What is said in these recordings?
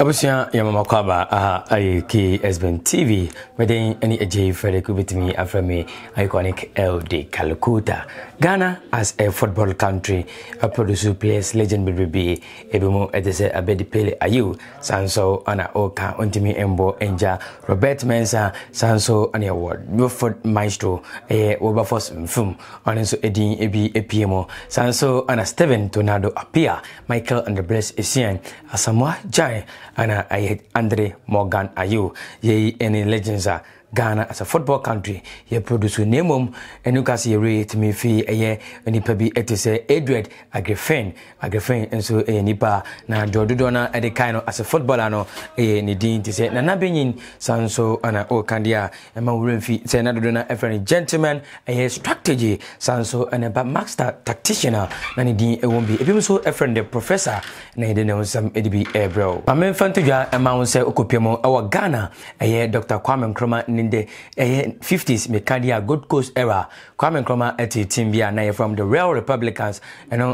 abusua yɛmama kɔ aba aha ayɛ ksbn tv meden ne agye frederick wobɛtumi afrɛ me iconic ld calcuta ghana as a football country aproduce players legend bebrebee ebi mu ɛte sɛ abɛde pele ayew saa nso ana ɔka ɔntumi mbɔ ngya robert mensa saa nso ne ɛwɔ wilford maestro ɛyɛ wilberforce mfum ɔne nso ɛdin bi apie mu saa nso ana stephen tornado apia michael and the bless asian asamoa gyan ana ayi andre morgan ayew yɛyi ɛne legends ghana as a football country yɛ produce na mmom ɛno ka sɛ yɛwerɛ yɛtumi fii ɛyɛ nnipa bi ɛte sɛ adred agrefin agrefin nso ɛyɛ nnipa na deɛ ɔdodoɔ no eh, ɛde kae no as a footballer no ɛyɛ eh, ne din te sɛ nana bɛnyin sa nso ana eh, oh, ɔreka deɛ a ɛma wura mfi sɛ na dodoɔ no ɛfrɛ no gentleman ɛyɛ strategy sa nso ɛne ba master tactician a na ne din ɛwɔ bi ebi nso ɛfrɛ no professor na yɛde ne ho nsɛm ɛde bi ɛrebrɛ wo ma memfa ntodwa ɛma wo sɛ wokɔpia mu ɛwɔ ghana ɛyɛ dr kwame Nkrumah ne dɛ ɛyɛ 50s meka deɛ a gold coast era kwame nkrɔma ɛte team bi a na from the real republicans And I'm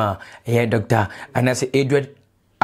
a ɛyɛ dr anaasɛ Edward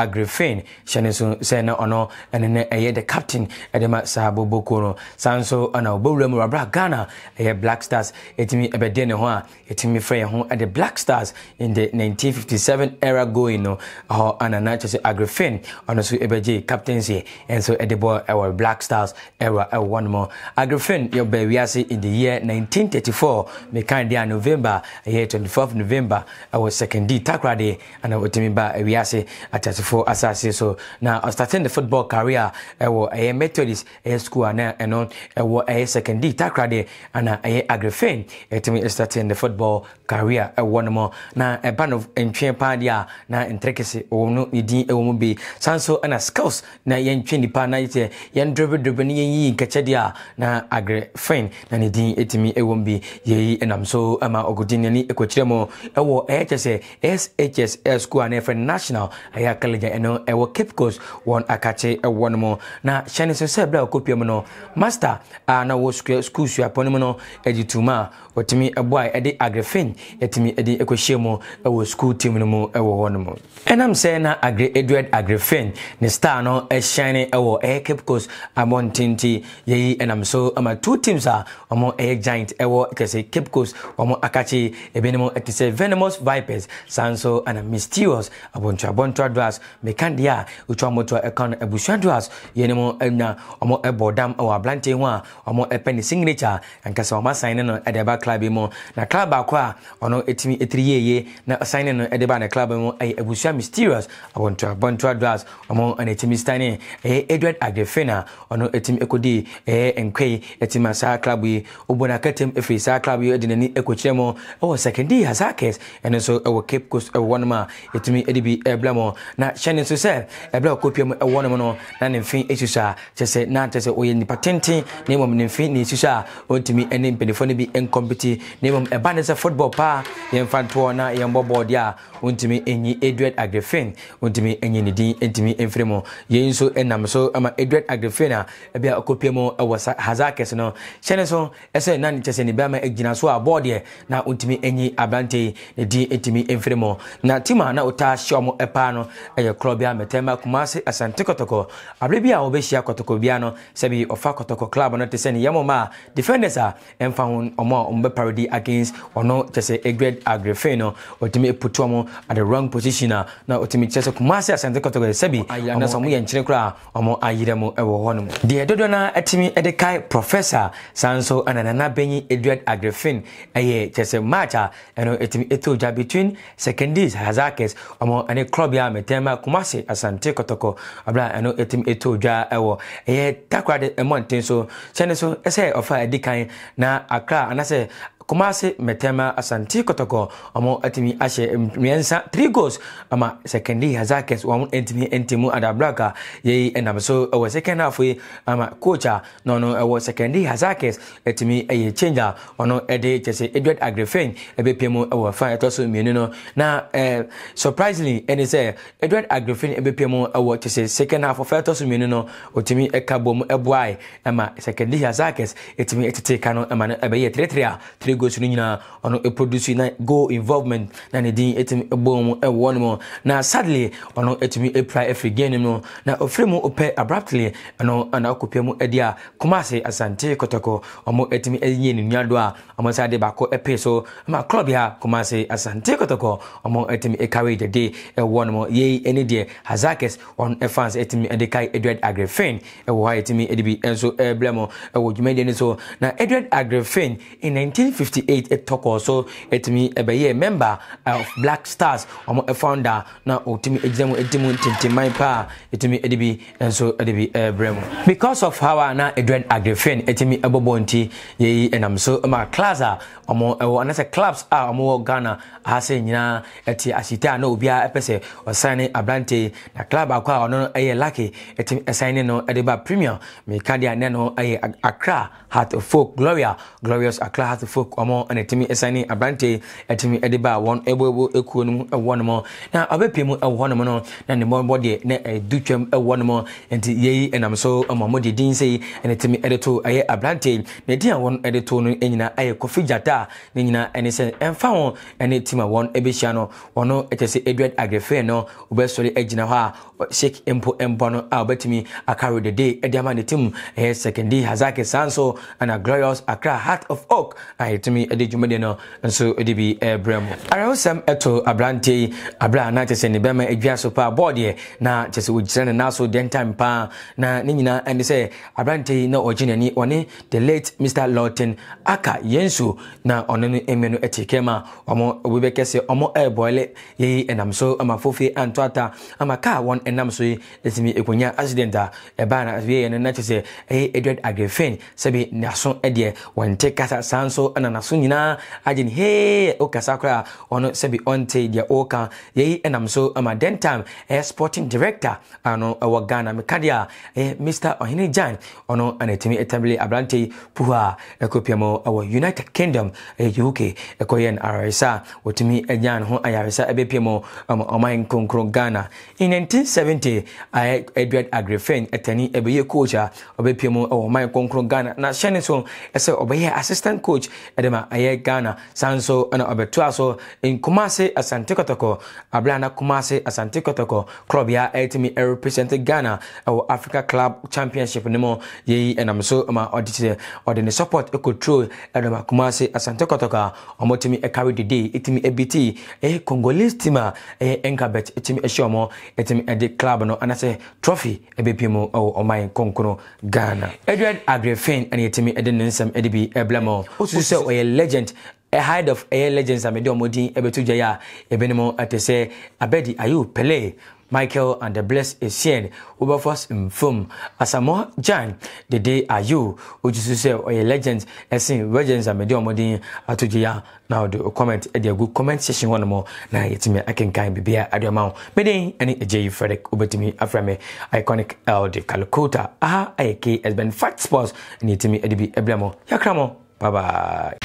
agrifin hyɛ ne nso sɛ na ɔno ɛne ne ɛyɛ the captain ɛde ma saa boboko no saa nso ɛna ɔbɛwura mu wabra ghana ɛyɛ black stars ɛtumi ɛbɛde ne ho a ɛtumi frɛ yɛn ho ɛde black stars in the 1957 era going no ɛhɔ anana kyɛ sɛ agrifin ɔno nso ɛbɛgye captaincy ɛnso ɛde bɔ ɛwɔ black stars ɛwɔ ɛwɔ wɔn mu agrifin yɛ bɛɛ wiase in the year 1934 mekan deɛ a november ɛyɛ 24 november ɛwɔ second d takoradi ɛna ɔtumi ba ɛwiase atasefo fo asase so na starting the football career ɛwɔ ɛyɛ methodist ɛyɛ school ana ɛno ɛwɔ ɛyɛ secondary takra deɛ ana ɛyɛ agrifin ɛtumi starting the football career ɛwɔ no mu na ɛba no ntwɛn paa deɛ a na ntɛrɛkɛse wɔn no edin ɛwɔ mu bi san so ɛna scouts na yɛn ntwɛn nipa na yɛ yɛn dɔbɛdɔbɛ ne yɛn yiyi nkɛkyɛ deɛ a na agrifin na ne din ɛtumi ɛwɔ mu bi yɛyi ɛnam so ɛma ɔgɔdin n'ani ɛkɔkyerɛ mu ɛwɔ ɛyɛ kyɛ sɛ shs school ana ɛfɛ national ɛyɛ liga ɛno ɛwɔ cape coast wɔn akakye ɛwɔ no mu na hyɛne nso sɛ ɛberɛ a wɔkɔpia mu no master a na wɔ school suapɔ no mu no agye tom a wɔtumi ɛboa ɛde agrefin ɛtumi ɛde ɛkɔhyia mu ɛwɔ school team no mu ɛwɔ hɔ no mu ɛnam sɛ na agre eduard agrefin ne star no ɛhyɛne ɛwɔ ɛyɛ cape coast abɔntenti yɛyi ɛnam so ama two teams a wɔn ɛyɛ giant ɛwɔ kɛse cape coast wɔn akakye ebinom ɛte sɛ venomous vipers saa nso ana mysterious abɔntoabɔntoa dras meka deɛ a ɛtwa mmɔtoa ɛka no abusua duas yɛne mu anya ɔmo ɛbɔ dam wɔ aberanteɛ ho a ɔmo ɛpɛ ne signature ankasa ɔmo asan ne no ɛde ba club yi mu na club baako a ɔno ɛtumi ɛtiri yieye na ɔsan ne no ɛde ba ne club yi mu ɛyɛ abusua mysterious abɔntoa abɔntoa duas ɔmo ɛna ɛtumi stane ɛyɛ eh, edward agrefe na ɔno ɛtumi ɛkɔdi ɛyɛ eh, nkwai ɛtumi saa club yi ɔbɔ n'akatam ɛfiri saa club yi ɛde n'ani ɛkɔkyerɛ mu ɛwɔ oh, second year sakes ɛno nso ɛwɔ cape coast ɛwɔ wɔnom a ɛtumi ɛde bi ɛbla mu na hyɛ ne nso sɛ ɛberɛ a ɔkɔpia mu ɛwɔ nom no na ne mfe ɛsusu a kyɛ sɛ na kyɛ sɛ ɔyɛ nnipa tenten na mmom ne mfe ne ɛsusu a ɔntumi ne mpanimfoɔ no bi nkɔmpiti na mmom ɛba ne sɛ football paa yɛmfa ntoɔ na yɛmbɔ bɔɔdeɛ a ɔntumi nyi edward agrifin ɔntumi nyi ne din ntumi mfiri mu yɛn nso nam so ama edward agrifin a ebi a ɔkɔpia mu ɛwɔ hazakes no hyɛ ne so ɛsɛ na ne kyɛ sɛ ne bɛrima gyina so a bɔɔdeɛ na ɔntumi nyi aberante ne din ntumi mfiri mu na tim a na ɔtaa hyɛ ɔmo ɛpaa no ɛyɛ korɔ bia mɛtɛma kumase asante kɔtɔkɔ abere bi a wɔbɛhyia kɔtɔkɔ bia no sɛbi ɔfa kɔtɔkɔ club no te sɛ ne yɛmɔ ma a defenders a ɛmfa ho ɔmo a ɔmo bɛparodi against ɔno kyɛ sɛ egred agrefin no ɔtumi putu ɔmo at the wrong position a na ɔtumi kyɛ sɛ kumase asante kɔtɔkɔ sɛbi anasɛ ɔmo yɛ nkyerɛ koraa ɔmo ayerɛ mu ɛwɔ hɔ nom deɛ dodoɔ no ɛtumi ɛde kae professor saa nso ɛna nana bɛnyi edred agrefin ɛyɛ kyɛ sɛ match a ɛno ɛtumi ɛtɔ gya between secondaries hazakes ɔmo ɛne club a mɛtɛma ba kumase asante kɔtɔkɔ abira ɛno etim eto dwa ɛwɔ ɛyɛ takora de ɛmɔ nten so sɛne so ɛsɛ ɔfa adi kan na akra anasɛ kumase mɛtɛma asante kɔtɔkɔ ɔmo atumi ahyɛ mmiɛnsa three goals ama secondary hazakes wɔn ntumi ntumi adabraka yɛyi ɛnam so ɛwɔ second half yi ama coach a na ɔno ɛwɔ secondary hazakes ɛtumi ɛyɛ change a ɔno ɛde kyɛ edward agrefin ɛbɛpia mu ɛwɔ fa ɛtɔ so mmienu no na ɛɛ surprisingly ɛne sɛ edward agrefin ɛbɛpia mu ɛwɔ kyɛ sɛ second half ɔfɛ ɛtɔ so mmienu no ɔtumi ɛka bom ɛboae ɛma secondary hazakes ɛtumi ɛtete ka no ɛma no ɛbɛyɛ three three three goals no nyinaa ɔno ɛproduce na goal involvement na ne din ɛtumi ɛbɔ mu ɛwɔ no mu na sadly ɔno ɛtumi ɛpra ɛfiri game no na ɔfiri mu ɔpɛ abruptly ɛno ɛna ɔkɔpia mu ɛde a kumase asante kɔtɔkɔ ɔmo etimi. ɛyɛ ne nua do a ɔmo nsa de baako ɛpee so ɛma club ya kumase asante kɔtɔkɔ ɔmo etimi. ɛkawe dede ɛwɔ no mu yei ɛne deɛ hazakes ɔno ɛfans ɛtumi ɛde kae edward agrefin ɛwɔ ha ɛtumi ɛde bi ɛnso ɛɛbrɛ mu ɛwɔ dwumadie no so na edward agrefin in 19. 58 eight ɛtɔkɔ so ɛtumi ɛbɛyɛ member uh, of black stars wɔn ɛfounder na ɔtumi ɛgyina mu ɛdi mu ntintinman paa ɛtumi ɛde bi nso ɛde bi ɛɛbrɛ uh, mu because of how na edwin agrefin ɛtumi ɛbɔbɔ nti yɛyi ɛnam so ma uh, class a wɔn ɛwɔ anasɛ clubs a wɔn wɔ ghana ahase nyinaa ɛte asita a na obiara ɛpɛ sɛ ɔsan ne aberante na club akɔ a ɔno ɛyɛ lucky ɛtumi ɛsan ne no ɛde ba premier mɛka deɛ ne no ɛyɛ accra heart of folk gloria glorious accra heart of folk wɔn ɛna ɛtumi ɛsan ne aberanteɛ yi ɛtumi ɛde ba wɔn ɛbɔbɔ ekuo no mu ɛwɔ no mu na ɔbɛpie mu ɛwɔ no mu no na ne mmɔbɔ deɛ na ɛdu twam ɛwɔ no mu nti yɛyi ɛnam so ɛmɔ mo de din sɛ yi ɛna ɛtumi ɛde to ɛyɛ aberanteɛ yi na ɛdin a wɔn ɛde to no nyinaa ɛyɛ kofi gyata ne nyinaa ɛne sɛ ɛmfa wɔn ɛne tim a wɔn ɛbɛhyia no wɔn ɛkyɛ sɛ edward agrefee no ɔbɛsɔre ɛgyina hɔ a sheik mpo mbɔ no a ɔbɛtumi akaro de de ɛde ama ne tim ɛyɛ second d hazaki sanso ɛna glorious accra heart of oak a yɛtumi de dwumadie no nso de bi ɛrebrɛ mu awerɛhosɛm ɛto aberanteɛ yi aberɛ a na kyɛ sɛ ne bɛma adwa so paa bɔɔdeɛ na kyɛ sɛ wɔgyina ne naso den time paa na ne nyinaa ɛne sɛ aberanteɛ yi na ɔgye n'ani ɔne the late mr lawton aka yɛnso na ɔno no ɛmɛ no ɛte kɛm a ɔmo wɔbɛkɛ sɛ ɔmo ɛrebɔɔle yɛyi ɛnam so ama fofie anto ata ama kaa wɔn ɛnam so yi ɛtumi ɛkonya accident a ɛbaa na afei yɛn no na kyɛ sɛ ɛyɛ edward agrefin sɛbi n'aso ɛdeɛ wɔn te kasa saa nso ɛna nanaso nyinaa agye ne hee wokasa koraa ɔno sɛbi ɔnte deɛ ɔreka yɛyi ɛnam so ama den time ɛyɛ sporting director ano ɛwɔ ghana meka deɛ a ɛyɛ mr ɔhene jan ɔno anatumi ɛtabile aberante yi puhu a ɛkɔpia ɛwɔ united kingdom ɛyɛ uk ɛkɔyɛ no ayaresa a wɔtumi agya ne ho ayaresa ɛbɛpia mu ama ɔman kronkron ghana in 1970 ayɛ edward agrefen ɛtani ɛbɛyɛ coach a ɔbɛpia mu ɛwɔ ɔman kronkron ghana na hyɛne so ɛsɛ ɔbɛyɛ assistant coach de ma ɛyɛ ghana san so ɛna ɔbɛtoa so nkumase asante kɔtɔkɔ abira na kumase asante kɔtɔkɔ klɔbia ɛtumi ɛrepresent ghana ɛwɔ africa club championship ne mu yɛyi ɛnam so ma ɔde kyerɛ ɔde ne support ɛkɔturo ɛna ma kumase asante kɔtɔkɔ a wɔtumi ɛkari dede ɛtumi ɛbiti ɛyɛ congolese team a ɛyɛ nkabet ɛtumi ɛhyɛ wɔn ɛtumi ɛde club no anasɛ trophy ɛbɛpie mu ɛwɔ ɔman konkono ghana edward agrefin ɛna ɛtumi ɛde ne nsɛm ɛde bi ɛbla ɔyɛ legend a ɛha of ɛyɛ legends a mɛde ɔmo din ɛbɛto dwa yi a ebinom ɛte sɛ abɛdi ayew pele michael and the blessed esien wilberforce mfom asamoah jan dede ayew ojusu sɛ ɔyɛ legend ɛsen legends a mɛde ɔmo din ato dwa yi a na ɔde comment ɛde agu comment section hɔ nom na yɛtumi akenkan biribi a aduama ho mɛden ɛne agye yi frederick wobɛtumi afra me iconic ld calcota aha ayɛ ksbɛn fact sports ne yɛtumi ɛde bi ɛbrɛ mo yɛkra mo bye bye